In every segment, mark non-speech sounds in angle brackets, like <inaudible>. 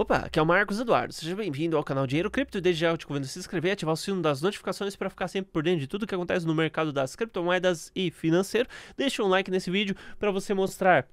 Opa, aqui é o Marcos Eduardo. Seja bem-vindo ao canal Dinheiro Cripto. Desde já eu te convido a se inscrever, ativar o sino das notificações para ficar sempre por dentro de tudo que acontece no mercado das criptomoedas e financeiro. Deixa um like nesse vídeo para você mostrar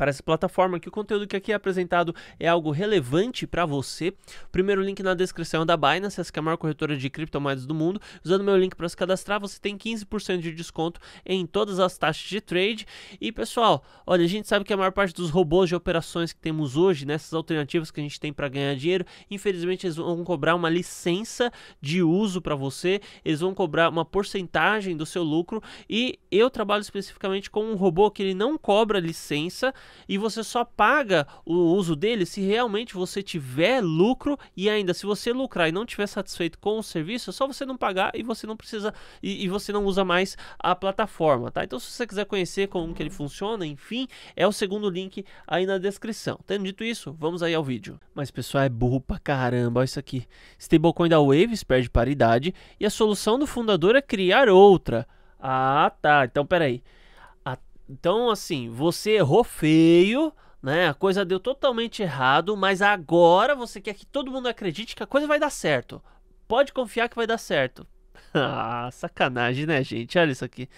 para essa plataforma que o conteúdo que aqui é apresentado é algo relevante para você. Primeiro link na descrição da Binance, essa que é a maior corretora de criptomoedas do mundo. Usando meu link para se cadastrar, você tem 15% de desconto em todas as taxas de trade. E pessoal, olha, a gente sabe que a maior parte dos robôs de operações que temos hoje, nessas né, alternativas que a gente tem para ganhar dinheiro, infelizmente eles vão cobrar uma licença de uso para você, eles vão cobrar uma porcentagem do seu lucro e eu trabalho especificamente com um robô que ele não cobra licença, e você só paga o uso dele se realmente você tiver lucro e ainda se você lucrar e não tiver satisfeito com o serviço, é só você não pagar e você não precisa e, e você não usa mais a plataforma, tá? Então se você quiser conhecer como que ele funciona, enfim, é o segundo link aí na descrição. Tendo dito isso, vamos aí ao vídeo. Mas pessoal, é burro pra caramba, olha isso aqui. Stablecoin da Waves perde paridade e a solução do fundador é criar outra. Ah, tá. Então peraí. aí. Então, assim, você errou feio, né? A coisa deu totalmente errado, mas agora você quer que todo mundo acredite que a coisa vai dar certo. Pode confiar que vai dar certo. <laughs> ah, sacanagem, né, gente? Olha isso aqui.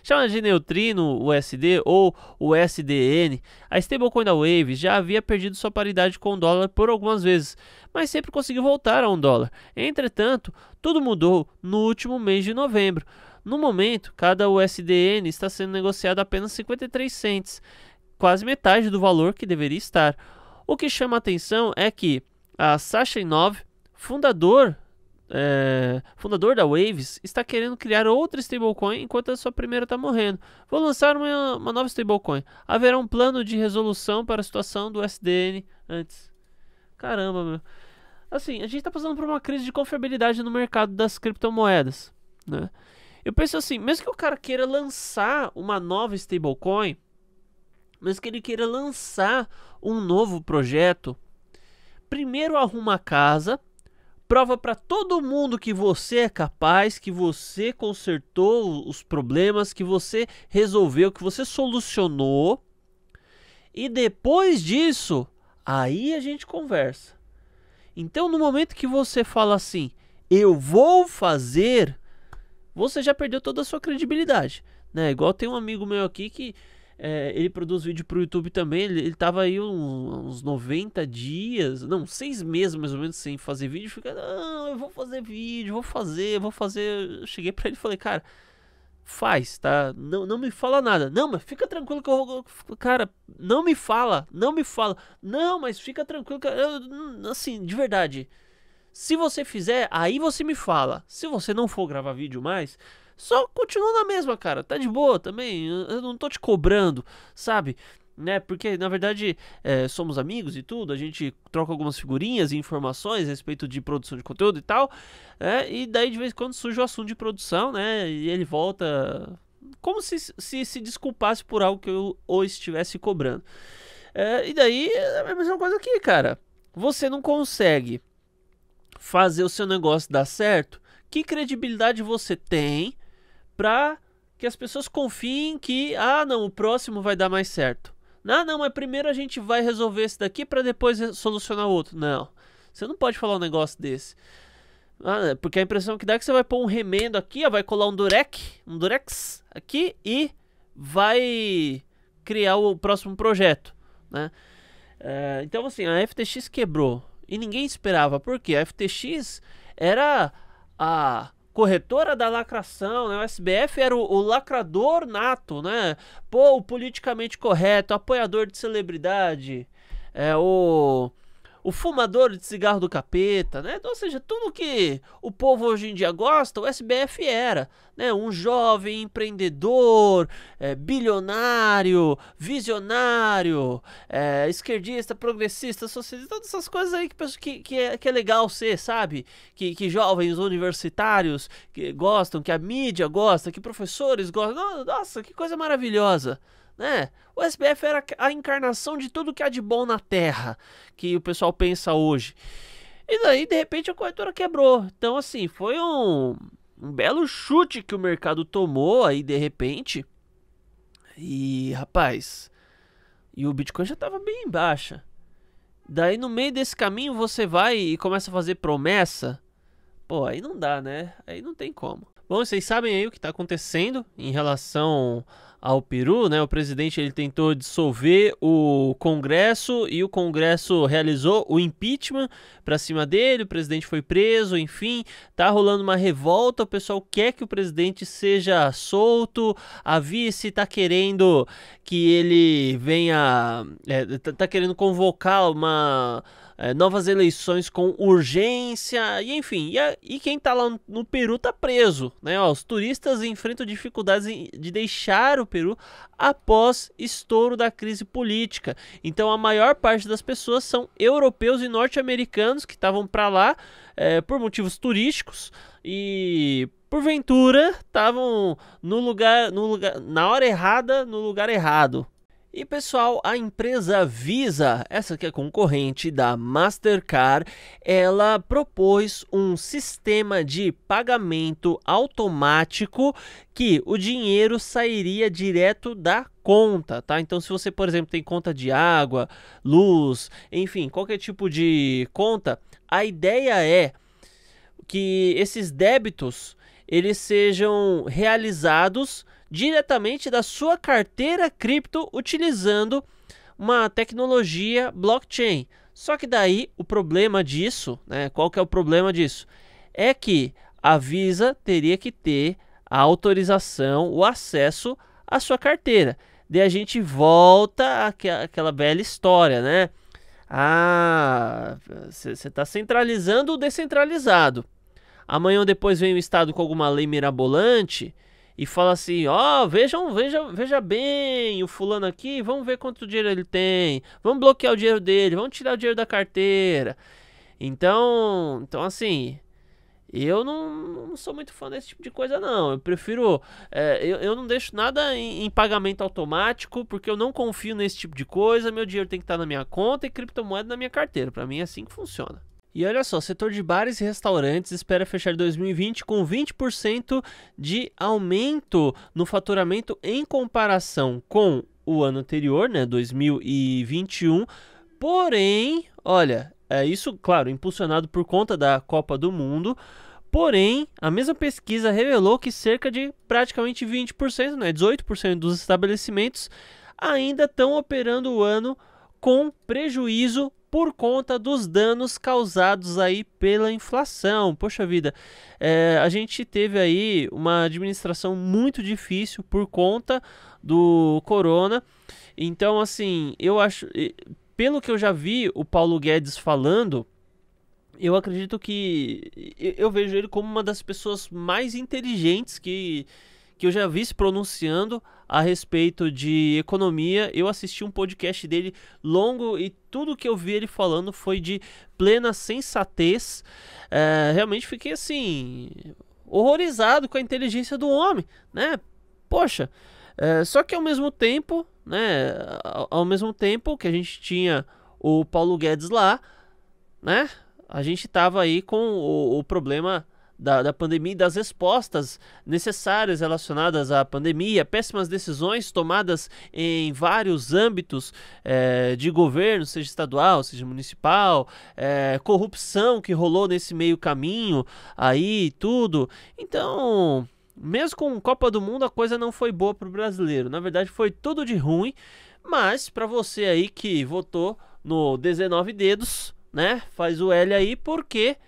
Chama de neutrino USD ou USDN, a stablecoin da Wave já havia perdido sua paridade com o dólar por algumas vezes, mas sempre conseguiu voltar a um dólar. Entretanto, tudo mudou no último mês de novembro. No momento, cada USDN está sendo negociado apenas 53 cents, quase metade do valor que deveria estar. O que chama a atenção é que a Sasha Inov, fundador é, fundador da Waves, está querendo criar outra stablecoin enquanto a sua primeira está morrendo. Vou lançar uma, uma nova stablecoin. Haverá um plano de resolução para a situação do SDN antes. Caramba, meu. Assim, a gente está passando por uma crise de confiabilidade no mercado das criptomoedas. Né? Eu penso assim, mesmo que o cara queira lançar uma nova stablecoin, mesmo que ele queira lançar um novo projeto, primeiro arruma a casa, prova para todo mundo que você é capaz, que você consertou os problemas, que você resolveu, que você solucionou. E depois disso, aí a gente conversa. Então, no momento que você fala assim, eu vou fazer você já perdeu toda a sua credibilidade. Né? Igual tem um amigo meu aqui que é, ele produz vídeo pro YouTube também. Ele, ele tava aí uns, uns 90 dias, não, seis meses mais ou menos sem fazer vídeo. Fica, não, eu vou fazer vídeo, vou fazer, vou fazer. Eu cheguei para ele e falei, cara, faz, tá? Não, não me fala nada. Não, mas fica tranquilo que eu vou. Cara, não me fala, não me fala. Não, mas fica tranquilo que eu. Hum, assim, de verdade. Se você fizer, aí você me fala. Se você não for gravar vídeo mais, só continua na mesma, cara. Tá de boa também. Eu não tô te cobrando, sabe? né? Porque na verdade é, somos amigos e tudo, a gente troca algumas figurinhas e informações a respeito de produção de conteúdo e tal, é, e daí de vez em quando surge o assunto de produção, né? E ele volta como se se, se desculpasse por algo que eu ou estivesse cobrando. É, e daí é a mesma coisa aqui, cara. Você não consegue fazer o seu negócio dar certo, que credibilidade você tem para que as pessoas confiem que, ah, não, o próximo vai dar mais certo. Não, ah, não, mas primeiro a gente vai resolver esse daqui para depois solucionar o outro. Não, você não pode falar um negócio desse. Ah, é, porque a impressão que dá é que você vai pôr um remendo aqui, ó, vai colar um Durex, um durex aqui e vai criar o próximo projeto, né? É, então, assim, a FTX quebrou. E ninguém esperava, porque a FTX era a corretora da lacração, né? O SBF era o, o, lacrador nato, né? Pô, o politicamente correto, apoiador de celebridade, é o o fumador de cigarro do capeta, né? Ou seja, tudo que o povo hoje em dia gosta, o SBF era, né? Um jovem empreendedor, é, bilionário, visionário, é, esquerdista, progressista, socialista, todas essas coisas aí que, que, que, é, que é legal ser, sabe? Que, que jovens universitários que gostam, que a mídia gosta, que professores gostam. Nossa, que coisa maravilhosa, né? O SBF era a encarnação de tudo que há de bom na Terra, que o pessoal pensa hoje. E daí, de repente, a corretora quebrou. Então, assim, foi um, um belo chute que o mercado tomou aí, de repente. E, rapaz, e o Bitcoin já estava bem em baixa. Daí, no meio desse caminho, você vai e começa a fazer promessa. Pô, aí não dá, né? Aí não tem como. Bom, vocês sabem aí o que está acontecendo em relação ao Peru, né? O presidente ele tentou dissolver o Congresso e o Congresso realizou o impeachment para cima dele, o presidente foi preso, enfim, tá rolando uma revolta, o pessoal quer que o presidente seja solto, a vice tá querendo que ele venha, é, tá, tá querendo convocar uma é, novas eleições com urgência, e enfim, e, a, e quem está lá no, Peru está preso. Né? Ó, os turistas enfrentam dificuldades de deixar o Peru após estouro da crise política. Então a maior parte das pessoas são europeus e norte-americanos que estavam para lá é, por motivos turísticos e porventura estavam no lugar, no lugar, na hora errada, no lugar errado, e pessoal, a empresa Visa, essa que é concorrente da Mastercard, ela propôs um sistema de pagamento automático que o dinheiro sairia direto da conta, tá? Então, se você, por exemplo, tem conta de água, luz, enfim, qualquer tipo de conta, a ideia é que esses débitos eles sejam realizados diretamente da sua carteira cripto utilizando uma tecnologia blockchain. Só que daí o problema disso, né? Qual que é o problema disso? É que a Visa teria que ter a autorização, o acesso à sua carteira. Daí a gente volta àquela, velha bela história, né? Ah, você está centralizando o descentralizado. Amanhã ou depois vem o Estado com alguma lei mirabolante e fala assim: ó, oh, vejam, vejam, veja bem, o fulano aqui, vamos ver quanto dinheiro ele tem, vamos bloquear o dinheiro dele, vamos tirar o dinheiro da carteira. Então, então assim, eu não, não sou muito fã desse tipo de coisa, não. Eu prefiro. É, eu, eu não deixo nada em, em, pagamento automático, porque eu não confio nesse tipo de coisa. Meu dinheiro tem que estar na minha conta e criptomoeda na minha carteira. Para mim é assim que funciona. E olha só, setor de bares e restaurantes espera fechar 2020 com 20% de aumento no faturamento em comparação com o ano anterior, né, 2021. Porém, olha, é isso, claro, impulsionado por conta da Copa do Mundo. Porém, a mesma pesquisa revelou que cerca de praticamente 20%, né, 18% dos estabelecimentos ainda estão operando o ano com prejuízo por conta dos danos causados aí pela inflação. Poxa vida, é, a gente teve aí uma administração muito difícil por conta do corona. Então, assim, eu acho, pelo que eu já vi o Paulo Guedes falando, eu acredito que eu vejo ele como uma das pessoas mais inteligentes que que eu já vi se pronunciando a respeito de economia. Eu assisti um podcast dele longo e tudo que eu vi ele falando foi de plena sensatez. É, realmente fiquei assim horrorizado com a inteligência do homem, né? Poxa, é, só que ao mesmo tempo, né? Ao, mesmo tempo que a gente tinha o Paulo Guedes lá, né? A gente tava aí com o, o problema da, da pandemia e das respostas necessárias relacionadas à pandemia, péssimas decisões tomadas em vários âmbitos é, de governo, seja estadual, seja municipal, é, corrupção que rolou nesse meio caminho aí, tudo. Então. Mesmo com Copa do Mundo, a coisa não foi boa para o brasileiro. Na verdade, foi tudo de ruim. Mas, para você aí que votou no 19 dedos, né? Faz o L aí, porque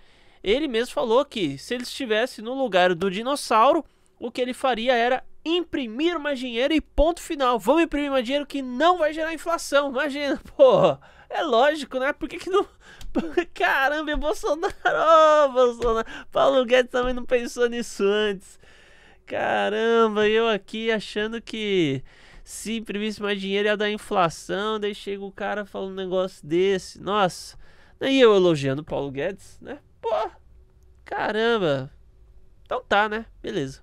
ele mesmo falou que se ele estivesse no lugar do dinossauro, o que ele faria era imprimir mais dinheiro e ponto final. Vamos imprimir mais dinheiro que não vai gerar inflação. Imagina, <laughs> pô. É lógico, né? Por que, que não. <laughs> Caramba, é Bolsonaro! Oh, Bolsonaro! Paulo Guedes também não pensou nisso antes. Caramba, eu aqui achando que se imprimisse mais dinheiro ia dar inflação, daí chega o cara falando um negócio desse. Nossa, nem eu elogiando Paulo Guedes, né? Pô, caramba. Então tá, né? Beleza.